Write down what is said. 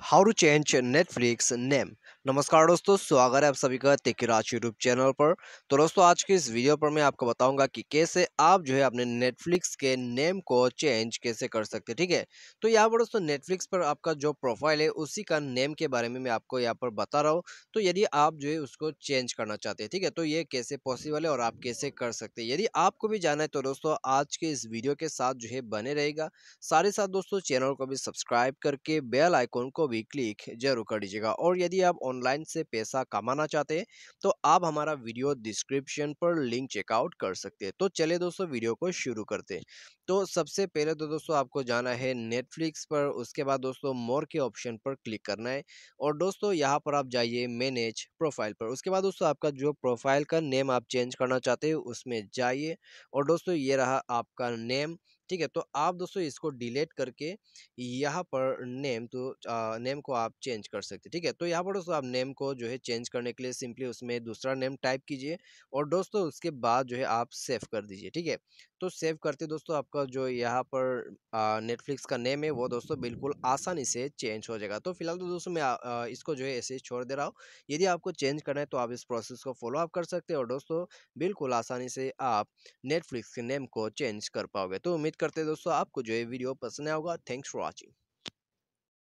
how to change netflix name नमस्कार दोस्तों स्वागत है आप सभी का तेकी राज यूट्यूब चैनल पर तो दोस्तों आज के इस वीडियो पर मैं आपको बताऊंगा कि कैसे आप जो है अपने नेटफ्लिक्स के नेम को चेंज कैसे कर सकते हैं ठीक है तो यहाँ पर दोस्तों नेटफ्लिक्स पर आपका जो प्रोफाइल है उसी का नेम के बारे में मैं आपको यहाँ पर बता रहा हूँ तो यदि आप जो है उसको चेंज करना चाहते हैं ठीक है तो ये कैसे पॉसिबल है और आप कैसे कर सकते हैं यदि आपको भी जाना है तो दोस्तों आज के इस वीडियो के साथ जो है बने रहेगा साथ ही साथ दोस्तों चैनल को भी सब्सक्राइब करके बेल आइकॉन को भी क्लिक जरूर कर दीजिएगा और यदि आप ऑनलाइन से पैसा कमाना चाहते हैं तो आप हमारा वीडियो डिस्क्रिप्शन पर लिंक चेकआउट कर सकते हैं तो चले दोस्तों वीडियो को शुरू करते हैं तो सबसे पहले तो दोस्तों आपको जाना है नेटफ्लिक्स पर उसके बाद दोस्तों मोर के ऑप्शन पर क्लिक करना है और दोस्तों यहाँ पर आप जाइए मैनेज प्रोफाइल पर उसके बाद दोस्तों आपका जो प्रोफाइल का नेम आप चेंज करना चाहते हो उसमें जाइए और दोस्तों ये रहा आपका नेम ठीक है तो आप दोस्तों इसको डिलीट करके यहाँ पर नेम तो आ, नेम को आप चेंज कर सकते ठीक है तो यहाँ पर दोस्तों आप नेम को जो है चेंज करने के लिए सिंपली उसमें दूसरा नेम टाइप कीजिए और दोस्तों उसके बाद जो है आप सेव कर दीजिए ठीक है तो सेव करते दोस्तों आपका जो यहाँ पर नेटफ्लिक्स का नेम है वो दोस्तों बिल्कुल आसानी से चेंज हो जाएगा तो फिलहाल तो दोस्तों मैं आ, इसको जो है ऐसे छोड़ दे रहा हूँ यदि आपको चेंज करना है तो आप इस प्रोसेस को फॉलो अप कर सकते हैं और दोस्तों बिल्कुल आसानी से आप नेटफ्लिक्स के नेम को चेंज कर पाओगे तो उम्मीद उम्मीद करते हैं दोस्तों आपको जो ये वीडियो पसंद आया होगा थैंक्स फॉर वॉचिंग